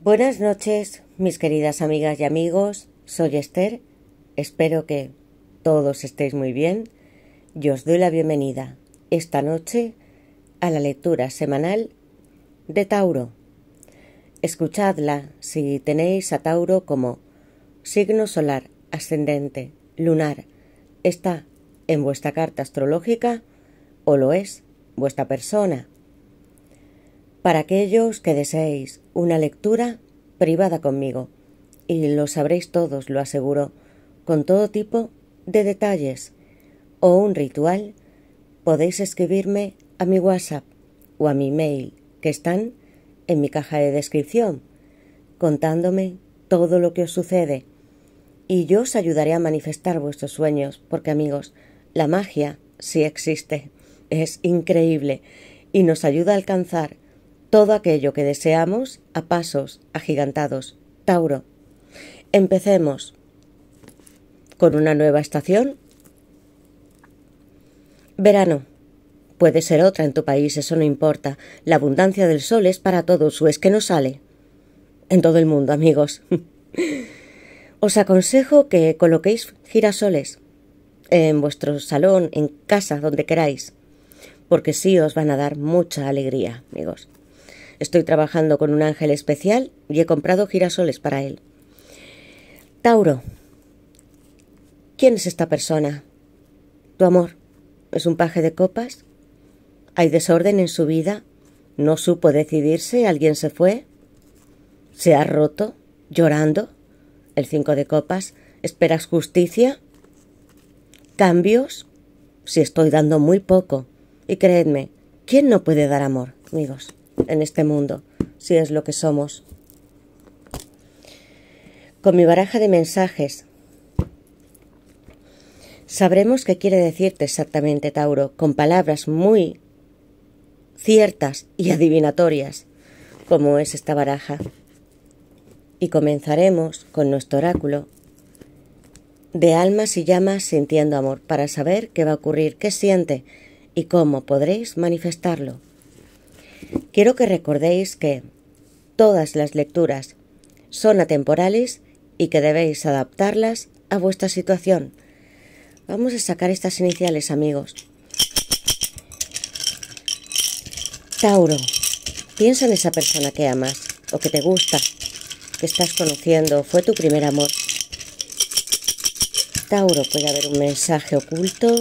Buenas noches, mis queridas amigas y amigos. Soy Esther. Espero que todos estéis muy bien. y os doy la bienvenida esta noche a la lectura semanal de Tauro. Escuchadla si tenéis a Tauro como signo solar, ascendente, lunar. Está en vuestra carta astrológica o lo es vuestra persona. Para aquellos que deseéis una lectura privada conmigo, y lo sabréis todos, lo aseguro, con todo tipo de detalles o un ritual, podéis escribirme a mi WhatsApp o a mi mail que están en mi caja de descripción, contándome todo lo que os sucede. Y yo os ayudaré a manifestar vuestros sueños, porque amigos, la magia sí existe, es increíble y nos ayuda a alcanzar todo aquello que deseamos a pasos agigantados. Tauro, empecemos con una nueva estación. Verano. Puede ser otra en tu país, eso no importa. La abundancia del sol es para todos, o es que no sale. En todo el mundo, amigos. Os aconsejo que coloquéis girasoles en vuestro salón, en casa, donde queráis, porque sí os van a dar mucha alegría, amigos. Estoy trabajando con un ángel especial y he comprado girasoles para él. Tauro. ¿Quién es esta persona? Tu amor. ¿Es un paje de copas? ¿Hay desorden en su vida? ¿No supo decidirse? ¿Alguien se fue? ¿Se ha roto? ¿Llorando? El cinco de copas. ¿Esperas justicia? ¿Cambios? Si estoy dando muy poco. Y creedme, ¿quién no puede dar amor, amigos? en este mundo, si es lo que somos. Con mi baraja de mensajes, sabremos qué quiere decirte exactamente Tauro, con palabras muy ciertas y adivinatorias, como es esta baraja. Y comenzaremos con nuestro oráculo de almas y llamas sintiendo amor para saber qué va a ocurrir, qué siente y cómo podréis manifestarlo. Quiero que recordéis que todas las lecturas son atemporales y que debéis adaptarlas a vuestra situación. Vamos a sacar estas iniciales, amigos. Tauro, piensa en esa persona que amas o que te gusta, que estás conociendo, fue tu primer amor. Tauro, puede haber un mensaje oculto.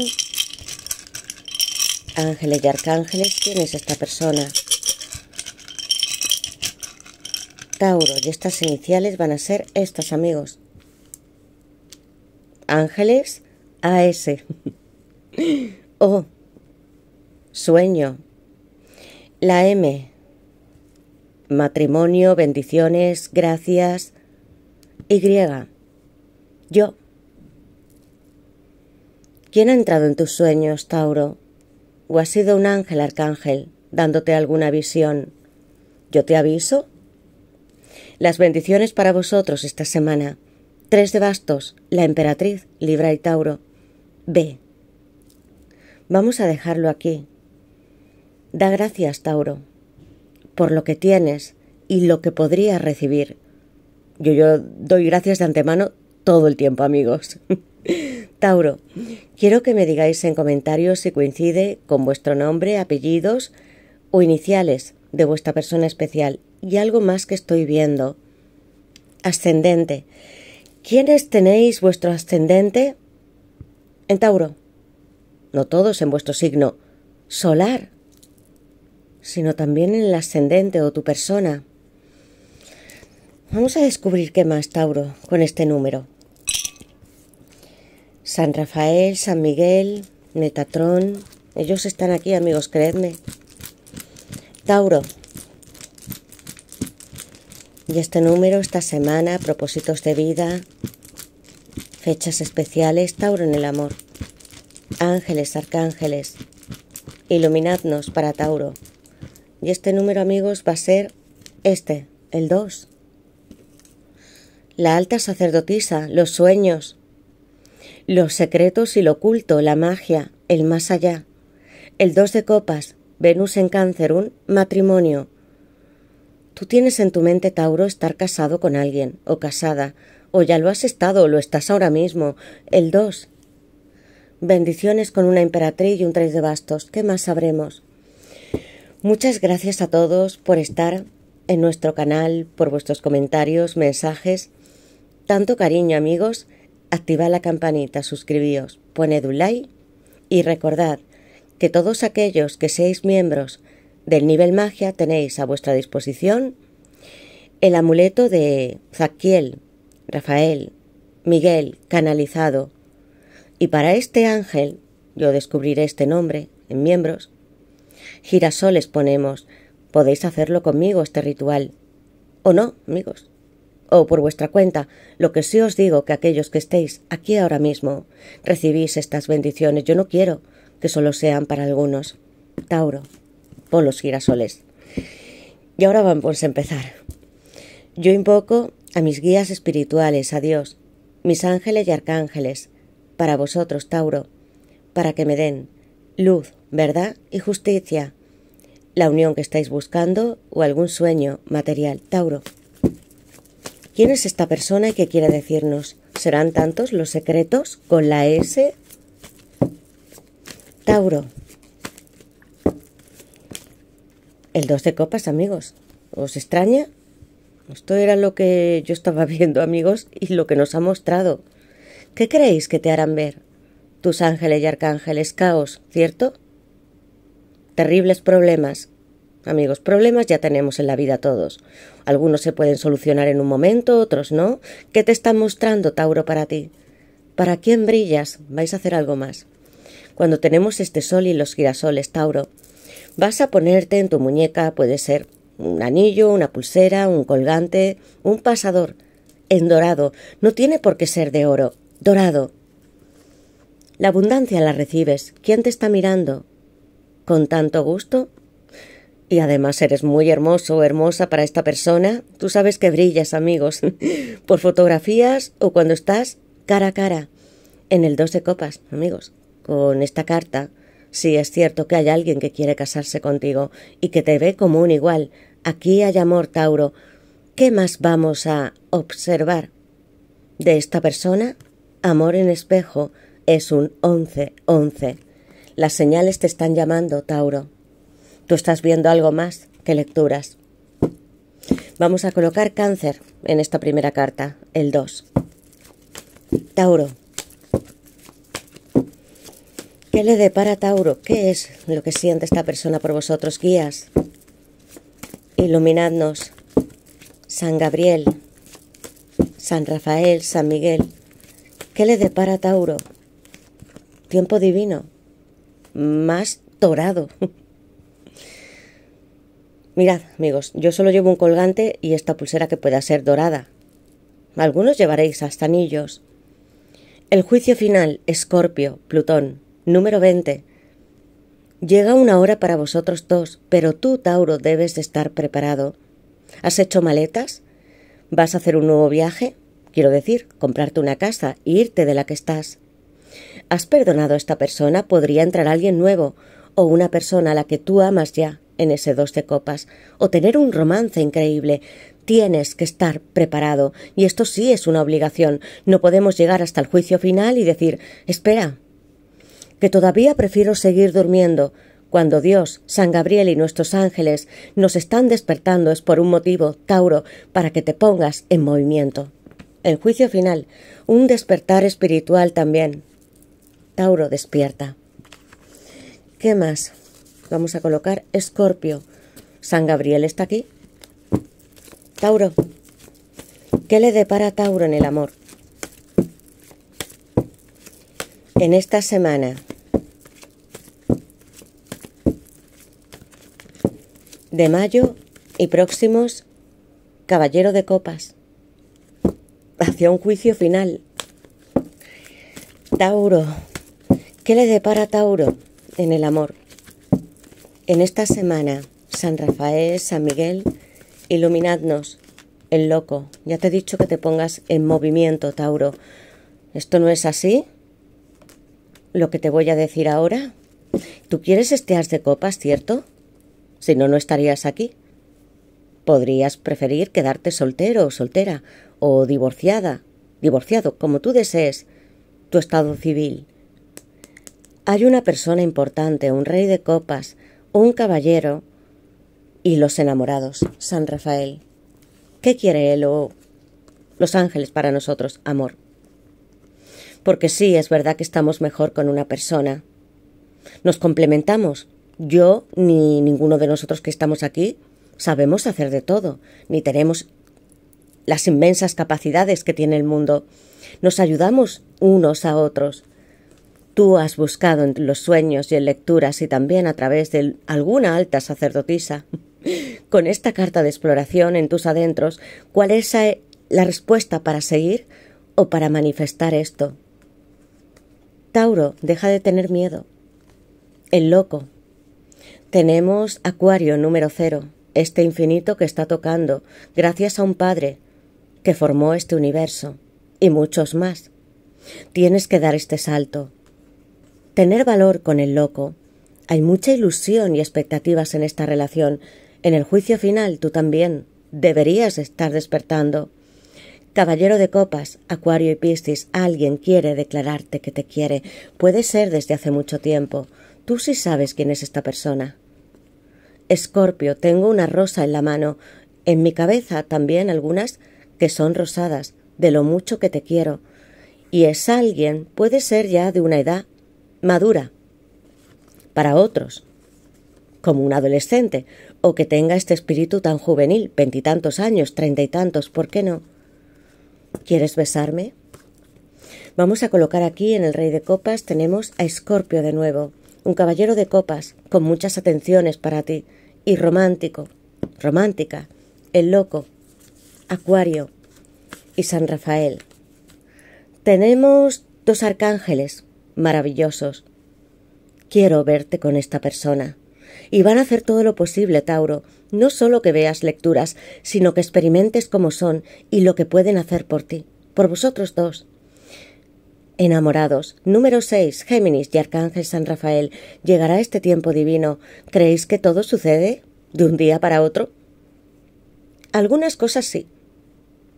Ángeles y arcángeles, ¿quién es esta persona? Tauro y estas iniciales van a ser estos amigos. Ángeles AS. o. Sueño. La M. Matrimonio, bendiciones, gracias. Y. Yo. ¿Quién ha entrado en tus sueños, Tauro? ¿O ha sido un ángel arcángel dándote alguna visión? Yo te aviso las bendiciones para vosotros esta semana. Tres de bastos, la emperatriz, Libra y Tauro. B. Vamos a dejarlo aquí. Da gracias, Tauro, por lo que tienes y lo que podrías recibir. Yo, yo doy gracias de antemano todo el tiempo, amigos. Tauro, quiero que me digáis en comentarios si coincide con vuestro nombre, apellidos o iniciales de vuestra persona especial. Y algo más que estoy viendo. Ascendente. ¿Quiénes tenéis vuestro ascendente? En Tauro. No todos en vuestro signo solar, sino también en el ascendente o tu persona. Vamos a descubrir qué más, Tauro, con este número. San Rafael, San Miguel, Metatrón. Ellos están aquí, amigos, creedme. Tauro. Y este número, esta semana, propósitos de vida, fechas especiales, Tauro en el amor. Ángeles, arcángeles, iluminadnos para Tauro. Y este número, amigos, va a ser este, el 2. La alta sacerdotisa, los sueños, los secretos y lo oculto, la magia, el más allá. El 2 de copas, Venus en cáncer, un matrimonio. Tú tienes en tu mente, Tauro, estar casado con alguien, o casada, o ya lo has estado, o lo estás ahora mismo, el 2. Bendiciones con una emperatriz y un 3 de bastos. ¿Qué más sabremos? Muchas gracias a todos por estar en nuestro canal, por vuestros comentarios, mensajes. Tanto cariño, amigos. Activa la campanita, suscribíos, poned un like y recordad, que todos aquellos que seáis miembros del nivel magia tenéis a vuestra disposición el amuleto de Zaquiel, Rafael, Miguel, canalizado. Y para este ángel, yo descubriré este nombre en miembros, girasoles ponemos. Podéis hacerlo conmigo este ritual. O no, amigos. O por vuestra cuenta, lo que sí os digo que aquellos que estéis aquí ahora mismo recibís estas bendiciones. Yo no quiero que solo sean para algunos. Tauro, los girasoles. Y ahora vamos a empezar. Yo invoco a mis guías espirituales, a Dios, mis ángeles y arcángeles, para vosotros, Tauro, para que me den luz, verdad y justicia, la unión que estáis buscando o algún sueño material, Tauro. ¿Quién es esta persona y qué quiere decirnos? ¿Serán tantos los secretos con la S Tauro. El dos de copas, amigos. ¿Os extraña? Esto era lo que yo estaba viendo, amigos, y lo que nos ha mostrado. ¿Qué creéis que te harán ver? Tus ángeles y arcángeles, caos, ¿cierto? Terribles problemas. Amigos, problemas ya tenemos en la vida todos. Algunos se pueden solucionar en un momento, otros no. ¿Qué te están mostrando, Tauro, para ti? ¿Para quién brillas? ¿Vais a hacer algo más? cuando tenemos este sol y los girasoles, Tauro. Vas a ponerte en tu muñeca, puede ser un anillo, una pulsera, un colgante, un pasador, en dorado. No tiene por qué ser de oro, dorado. La abundancia la recibes. ¿Quién te está mirando? ¿Con tanto gusto? Y además eres muy hermoso o hermosa para esta persona. Tú sabes que brillas, amigos, por fotografías o cuando estás cara a cara. En el doce copas, amigos con esta carta, si es cierto que hay alguien que quiere casarse contigo y que te ve como un igual, aquí hay amor, Tauro, ¿qué más vamos a observar? De esta persona, amor en espejo es un once, once. Las señales te están llamando, Tauro. Tú estás viendo algo más que lecturas. Vamos a colocar cáncer en esta primera carta, el 2. Tauro, ¿Qué le depara Tauro? ¿Qué es lo que siente esta persona por vosotros, guías? Iluminadnos. San Gabriel, San Rafael, San Miguel. ¿Qué le depara Tauro? Tiempo divino. Más dorado. Mirad, amigos, yo solo llevo un colgante y esta pulsera que pueda ser dorada. Algunos llevaréis hasta anillos. El juicio final, Escorpio, Plutón. Número 20. Llega una hora para vosotros dos, pero tú, Tauro, debes estar preparado. ¿Has hecho maletas? ¿Vas a hacer un nuevo viaje? Quiero decir, comprarte una casa e irte de la que estás. ¿Has perdonado a esta persona? Podría entrar alguien nuevo, o una persona a la que tú amas ya, en ese dos de copas, o tener un romance increíble. Tienes que estar preparado, y esto sí es una obligación. No podemos llegar hasta el juicio final y decir, espera, que todavía prefiero seguir durmiendo. Cuando Dios, San Gabriel y nuestros ángeles nos están despertando es por un motivo, Tauro, para que te pongas en movimiento. El juicio final, un despertar espiritual también. Tauro despierta. ¿Qué más? Vamos a colocar Escorpio. San Gabriel está aquí. Tauro. ¿Qué le depara a Tauro en el amor? En esta semana, de mayo y próximos caballero de copas, hacia un juicio final. Tauro, ¿qué le depara Tauro en el amor? En esta semana, San Rafael, San Miguel, iluminadnos, el loco. Ya te he dicho que te pongas en movimiento, Tauro. ¿Esto no es así? Lo que te voy a decir ahora. ¿Tú quieres este de copas, cierto? Si no, no estarías aquí. Podrías preferir quedarte soltero o soltera, o divorciada, divorciado, como tú desees, tu estado civil. Hay una persona importante, un rey de copas, un caballero y los enamorados, San Rafael. ¿Qué quiere él o los ángeles para nosotros, amor? Porque sí, es verdad que estamos mejor con una persona. Nos complementamos, yo ni ninguno de nosotros que estamos aquí sabemos hacer de todo, ni tenemos las inmensas capacidades que tiene el mundo. Nos ayudamos unos a otros. Tú has buscado en los sueños y en lecturas y también a través de alguna alta sacerdotisa, con esta carta de exploración en tus adentros, cuál es eh, la respuesta para seguir o para manifestar esto. Tauro, deja de tener miedo. El loco, tenemos Acuario número cero, este infinito que está tocando, gracias a un Padre que formó este universo y muchos más. Tienes que dar este salto. Tener valor con el loco. Hay mucha ilusión y expectativas en esta relación. En el juicio final tú también deberías estar despertando. Caballero de copas, Acuario y Piscis, alguien quiere declararte que te quiere. Puede ser desde hace mucho tiempo. Tú sí sabes quién es esta persona. Escorpio, tengo una rosa en la mano, en mi cabeza también algunas que son rosadas, de lo mucho que te quiero. Y es alguien, puede ser ya de una edad madura, para otros, como un adolescente, o que tenga este espíritu tan juvenil, veintitantos años, treinta y tantos, ¿por qué no? ¿Quieres besarme? Vamos a colocar aquí en el Rey de Copas, tenemos a Escorpio de nuevo un caballero de copas, con muchas atenciones para ti, y romántico, romántica, el loco, Acuario y San Rafael. Tenemos dos arcángeles maravillosos. Quiero verte con esta persona. Y van a hacer todo lo posible, Tauro, no solo que veas lecturas, sino que experimentes cómo son y lo que pueden hacer por ti, por vosotros dos. Enamorados. Número 6. Géminis y Arcángel San Rafael. ¿Llegará este tiempo divino? ¿Creéis que todo sucede de un día para otro? Algunas cosas sí.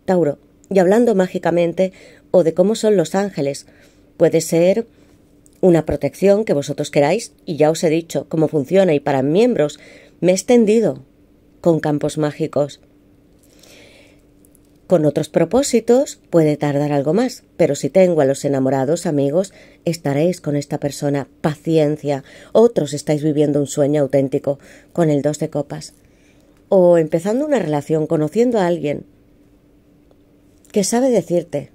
Tauro. Y hablando mágicamente o de cómo son los ángeles, puede ser una protección que vosotros queráis y ya os he dicho cómo funciona y para miembros me he extendido con campos mágicos. Con otros propósitos puede tardar algo más, pero si tengo a los enamorados amigos, estaréis con esta persona. Paciencia. Otros estáis viviendo un sueño auténtico con el dos de copas. O empezando una relación, conociendo a alguien que sabe decirte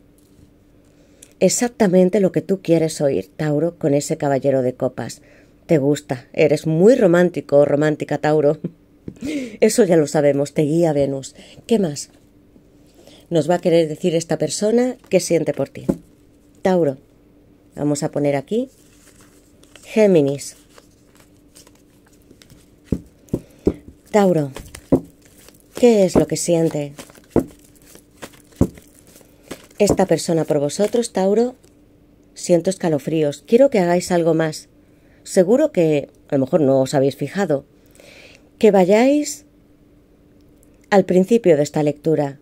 exactamente lo que tú quieres oír, Tauro, con ese caballero de copas. Te gusta, eres muy romántico o romántica, Tauro. Eso ya lo sabemos, te guía Venus. ¿Qué más? nos va a querer decir esta persona qué siente por ti. Tauro, vamos a poner aquí. Géminis. Tauro, ¿qué es lo que siente esta persona por vosotros, Tauro? Siento escalofríos. Quiero que hagáis algo más. Seguro que a lo mejor no os habéis fijado. Que vayáis al principio de esta lectura,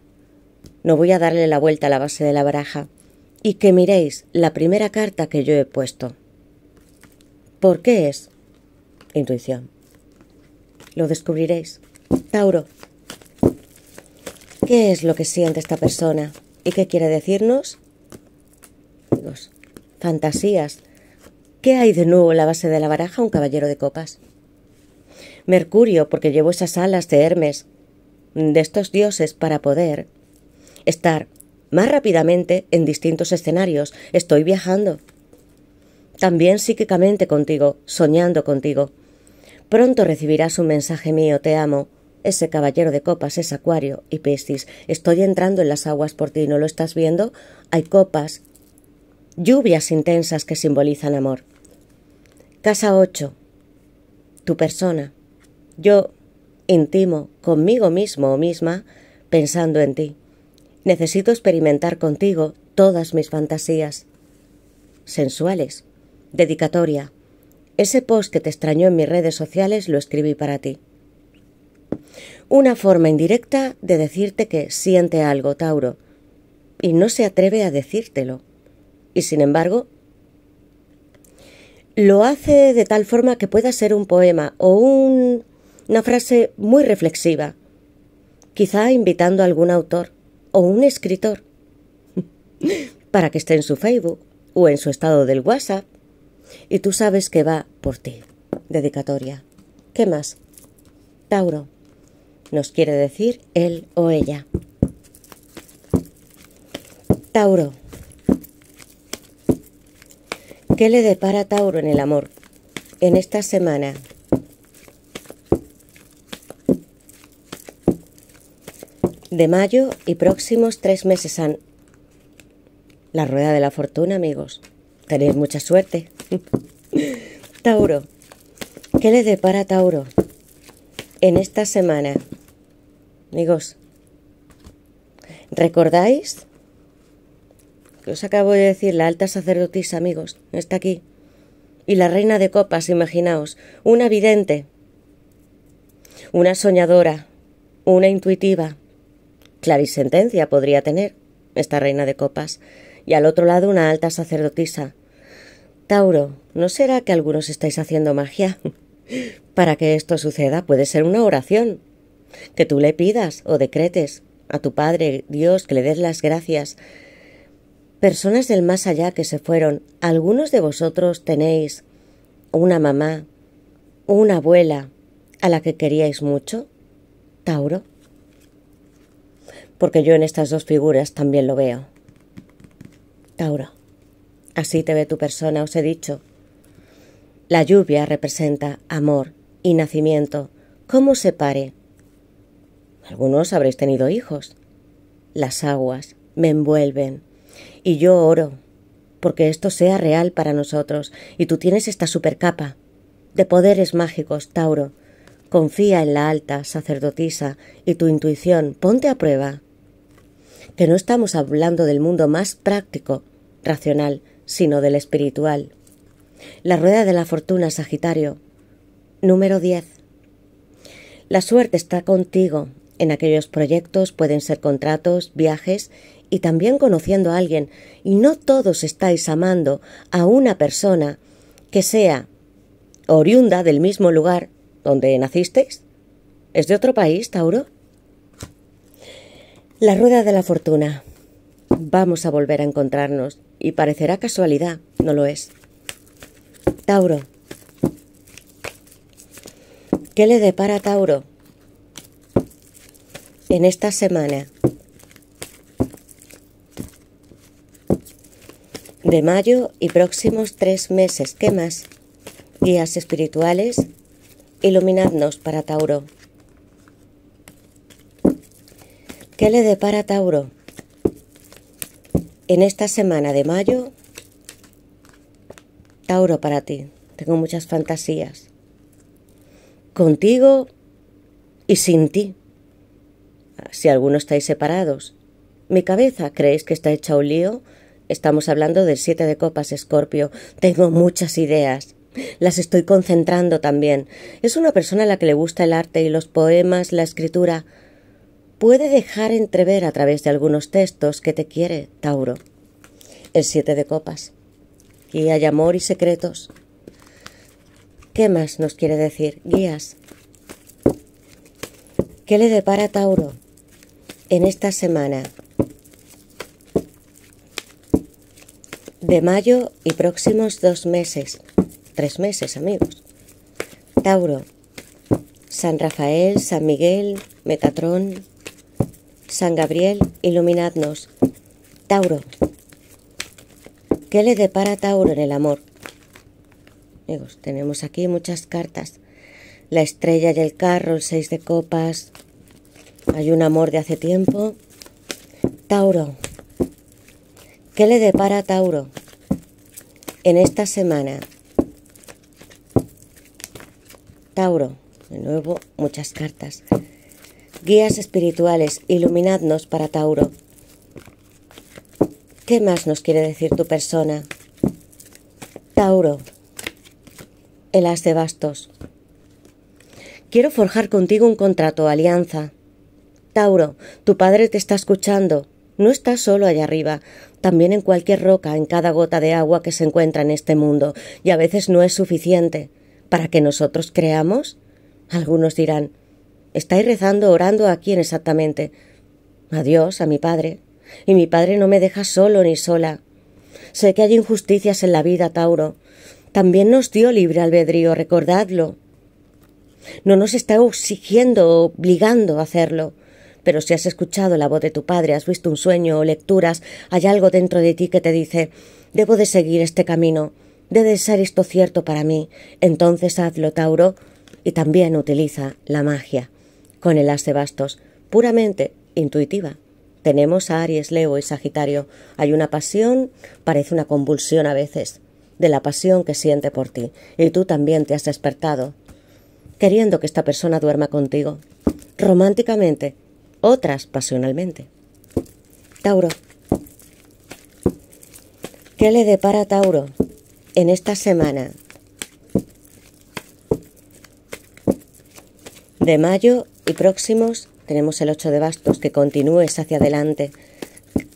no voy a darle la vuelta a la base de la baraja, y que miréis la primera carta que yo he puesto. ¿Por qué es? Intuición. Lo descubriréis. Tauro. ¿Qué es lo que siente esta persona? ¿Y qué quiere decirnos? fantasías. ¿Qué hay de nuevo en la base de la baraja? Un caballero de copas. Mercurio, porque llevo esas alas de Hermes, de estos dioses, para poder estar más rápidamente en distintos escenarios. Estoy viajando. También psíquicamente contigo, soñando contigo. Pronto recibirás un mensaje mío, te amo. Ese caballero de copas es Acuario y Piscis. Estoy entrando en las aguas por ti, ¿no lo estás viendo? Hay copas, lluvias intensas que simbolizan amor. Casa 8. Tu persona. Yo intimo conmigo mismo o misma pensando en ti. Necesito experimentar contigo todas mis fantasías. Sensuales. Dedicatoria. Ese post que te extrañó en mis redes sociales lo escribí para ti. Una forma indirecta de decirte que siente algo, Tauro, y no se atreve a decírtelo. Y sin embargo, lo hace de tal forma que pueda ser un poema o un, una frase muy reflexiva, quizá invitando a algún autor o un escritor para que esté en su Facebook o en su estado del WhatsApp y tú sabes que va por ti. Dedicatoria. ¿Qué más? Tauro. Nos quiere decir él o ella. Tauro. ¿Qué le depara Tauro en el amor? En esta semana de mayo y próximos tres meses han... La rueda de la fortuna, amigos. Tenéis mucha suerte. Tauro. ¿Qué le depara Tauro en esta semana? Amigos, ¿recordáis? Que os acabo de decir, la alta sacerdotisa, amigos, está aquí. Y la reina de copas, imaginaos, una vidente, una soñadora, una intuitiva, Clarisentencia podría tener esta reina de copas, y al otro lado una alta sacerdotisa. Tauro, ¿no será que algunos estáis haciendo magia? Para que esto suceda puede ser una oración, que tú le pidas o decretes a tu Padre Dios que le des las gracias. Personas del más allá que se fueron, algunos de vosotros tenéis una mamá, una abuela a la que queríais mucho, Tauro porque yo en estas dos figuras también lo veo. Tauro, así te ve tu persona, os he dicho. La lluvia representa amor y nacimiento. ¿Cómo se pare? Algunos habréis tenido hijos. Las aguas me envuelven y yo oro porque esto sea real para nosotros y tú tienes esta supercapa de poderes mágicos, Tauro. Confía en la alta sacerdotisa y tu intuición, ponte a prueba que no estamos hablando del mundo más práctico, racional, sino del espiritual. La rueda de la fortuna, Sagitario. Número 10. La suerte está contigo. En aquellos proyectos pueden ser contratos, viajes y también conociendo a alguien. Y no todos estáis amando a una persona que sea oriunda del mismo lugar donde nacisteis. ¿Es de otro país, Tauro? La rueda de la fortuna. Vamos a volver a encontrarnos y parecerá casualidad, no lo es. Tauro. ¿Qué le depara Tauro en esta semana? De mayo y próximos tres meses. ¿Qué más? Guías espirituales, iluminadnos para Tauro. ¿Qué le depara Tauro? En esta semana de mayo, Tauro para ti, tengo muchas fantasías. Contigo y sin ti. Si alguno estáis separados, mi cabeza, ¿creéis que está hecha un lío? Estamos hablando del siete de copas, Escorpio. Tengo muchas ideas. Las estoy concentrando también. Es una persona a la que le gusta el arte y los poemas, la escritura puede dejar entrever a través de algunos textos que te quiere, Tauro. El siete de copas. Guía hay amor y secretos. ¿Qué más nos quiere decir? Guías. ¿Qué le depara Tauro en esta semana? De mayo y próximos dos meses. Tres meses, amigos. Tauro. San Rafael, San Miguel, Metatrón, San Gabriel, iluminadnos. Tauro. ¿Qué le depara Tauro en el amor? Amigos, tenemos aquí muchas cartas. La estrella y el carro, el seis de copas. Hay un amor de hace tiempo. Tauro. ¿Qué le depara Tauro en esta semana? Tauro, de nuevo muchas cartas. Guías espirituales, iluminadnos para Tauro. ¿Qué más nos quiere decir tu persona? Tauro, el as de bastos. Quiero forjar contigo un contrato, alianza. Tauro, tu padre te está escuchando. No estás solo allá arriba, también en cualquier roca, en cada gota de agua que se encuentra en este mundo, y a veces no es suficiente. ¿Para que nosotros creamos? Algunos dirán, Estáis rezando, orando a quién exactamente. A Dios, a mi Padre. Y mi Padre no me deja solo ni sola. Sé que hay injusticias en la vida, Tauro. También nos dio libre albedrío, recordadlo. No nos está exigiendo obligando a hacerlo. Pero si has escuchado la voz de tu padre, has visto un sueño o lecturas, hay algo dentro de ti que te dice debo de seguir este camino, debe ser esto cierto para mí. Entonces hazlo, Tauro, y también utiliza la magia con el as bastos, puramente intuitiva. Tenemos a Aries, Leo y Sagitario. Hay una pasión, parece una convulsión a veces, de la pasión que siente por ti. Y tú también te has despertado, queriendo que esta persona duerma contigo, románticamente, otras pasionalmente. Tauro. ¿Qué le depara a Tauro en esta semana? de mayo y próximos tenemos el 8 de bastos, que continúes hacia adelante,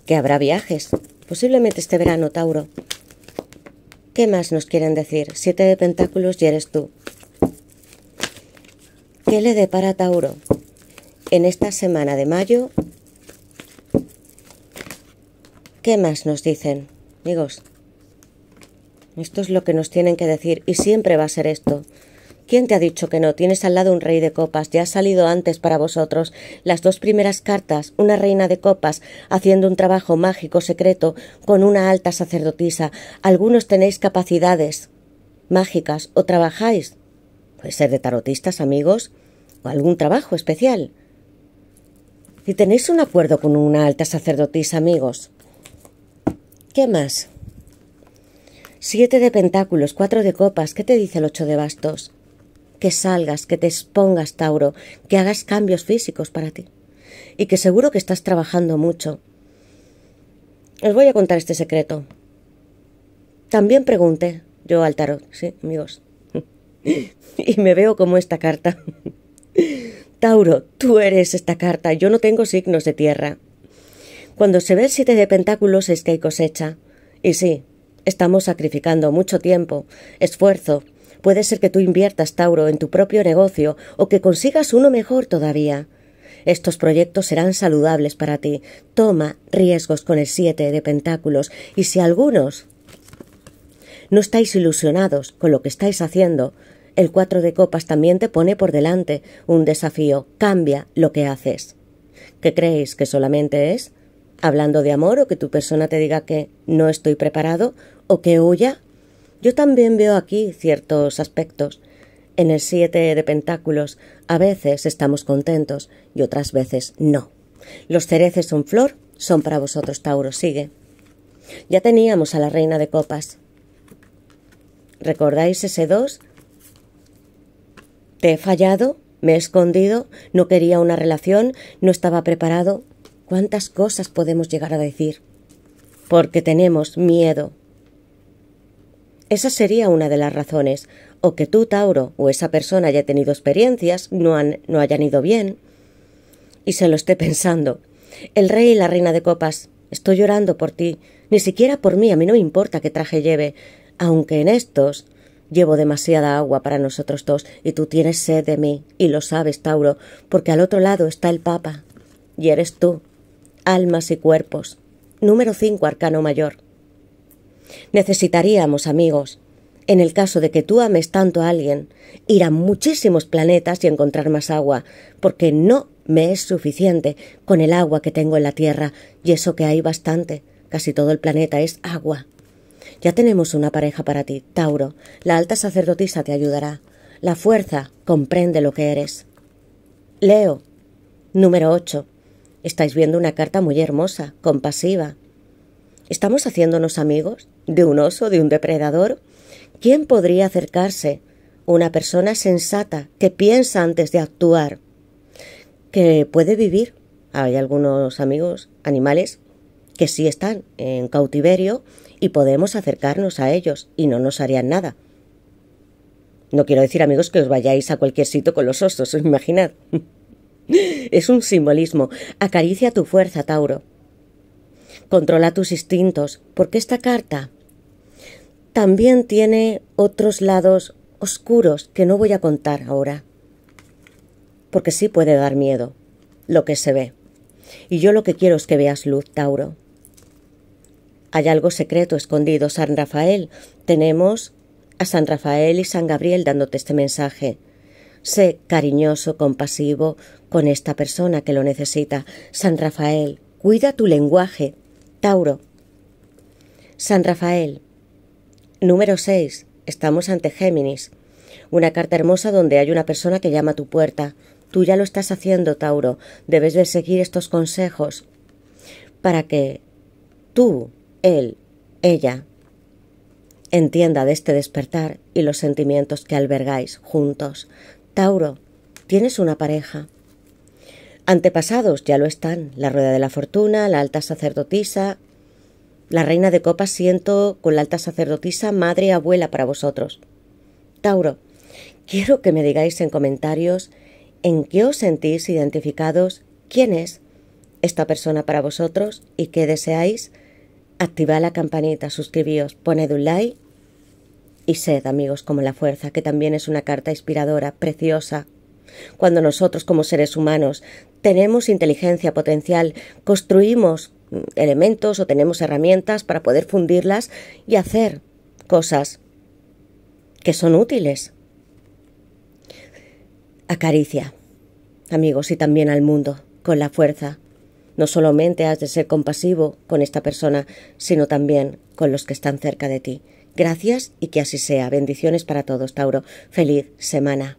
que habrá viajes, posiblemente este verano, Tauro. ¿Qué más nos quieren decir? Siete de pentáculos y eres tú. ¿Qué le depara Tauro? En esta semana de mayo, ¿qué más nos dicen, amigos? Esto es lo que nos tienen que decir y siempre va a ser esto. ¿Quién te ha dicho que no? Tienes al lado un rey de copas, ya ha salido antes para vosotros. Las dos primeras cartas, una reina de copas, haciendo un trabajo mágico secreto con una alta sacerdotisa. Algunos tenéis capacidades mágicas o trabajáis. Puede ser de tarotistas, amigos, o algún trabajo especial. Y tenéis un acuerdo con una alta sacerdotisa, amigos. ¿Qué más? Siete de pentáculos, cuatro de copas. ¿Qué te dice el ocho de bastos? que salgas, que te expongas, Tauro, que hagas cambios físicos para ti. Y que seguro que estás trabajando mucho. Os voy a contar este secreto. También pregunté yo al tarot, sí, amigos. y me veo como esta carta. Tauro, tú eres esta carta, yo no tengo signos de tierra. Cuando se ve el siete de pentáculos es que hay cosecha. Y sí, estamos sacrificando mucho tiempo, esfuerzo, Puede ser que tú inviertas, Tauro, en tu propio negocio o que consigas uno mejor todavía. Estos proyectos serán saludables para ti. Toma riesgos con el 7 de Pentáculos y si algunos no estáis ilusionados con lo que estáis haciendo, el 4 de copas también te pone por delante un desafío. Cambia lo que haces. ¿Qué creéis que solamente es? ¿Hablando de amor o que tu persona te diga que no estoy preparado o que huya? Yo también veo aquí ciertos aspectos. En el siete de pentáculos a veces estamos contentos y otras veces no. Los cereces son flor, son para vosotros, Tauro, sigue. Ya teníamos a la reina de copas. ¿Recordáis ese dos? Te he fallado, me he escondido, no quería una relación, no estaba preparado. ¿Cuántas cosas podemos llegar a decir? Porque tenemos miedo esa sería una de las razones, o que tú, Tauro, o esa persona haya tenido experiencias, no, han, no hayan ido bien, y se lo esté pensando. El rey y la reina de copas, estoy llorando por ti, ni siquiera por mí, a mí no me importa qué traje lleve, aunque en estos llevo demasiada agua para nosotros dos, y tú tienes sed de mí, y lo sabes, Tauro, porque al otro lado está el Papa, y eres tú, almas y cuerpos. Número 5, Arcano Mayor. Necesitaríamos amigos. En el caso de que tú ames tanto a alguien, ir a muchísimos planetas y encontrar más agua, porque no me es suficiente con el agua que tengo en la Tierra, y eso que hay bastante, casi todo el planeta es agua. Ya tenemos una pareja para ti, Tauro. La alta sacerdotisa te ayudará. La fuerza comprende lo que eres. Leo. Número ocho, Estáis viendo una carta muy hermosa, compasiva. ¿Estamos haciéndonos amigos de un oso, de un depredador? ¿Quién podría acercarse? Una persona sensata, que piensa antes de actuar, que puede vivir. Hay algunos amigos, animales, que sí están en cautiverio y podemos acercarnos a ellos y no nos harían nada. No quiero decir, amigos, que os vayáis a cualquier sitio con los osos, imaginad. es un simbolismo. Acaricia tu fuerza, Tauro. Controla tus instintos, porque esta carta también tiene otros lados oscuros que no voy a contar ahora, porque sí puede dar miedo lo que se ve. Y yo lo que quiero es que veas luz, Tauro. Hay algo secreto escondido, San Rafael. Tenemos a San Rafael y San Gabriel dándote este mensaje. Sé cariñoso, compasivo con esta persona que lo necesita. San Rafael, cuida tu lenguaje, Tauro. San Rafael. Número 6. Estamos ante Géminis. Una carta hermosa donde hay una persona que llama a tu puerta. Tú ya lo estás haciendo, Tauro. Debes de seguir estos consejos para que tú, él, ella, entienda de este despertar y los sentimientos que albergáis juntos. Tauro, tienes una pareja. Antepasados ya lo están, la Rueda de la Fortuna, la Alta Sacerdotisa, la Reina de Copas siento con la Alta Sacerdotisa madre y abuela para vosotros. Tauro, quiero que me digáis en comentarios en qué os sentís identificados, quién es esta persona para vosotros y qué deseáis. Activad la campanita, suscribíos, poned un like y sed amigos como la fuerza, que también es una carta inspiradora, preciosa, cuando nosotros como seres humanos tenemos inteligencia potencial, construimos mm, elementos o tenemos herramientas para poder fundirlas y hacer cosas que son útiles. Acaricia, amigos, y también al mundo, con la fuerza. No solamente has de ser compasivo con esta persona, sino también con los que están cerca de ti. Gracias y que así sea. Bendiciones para todos, Tauro. Feliz semana.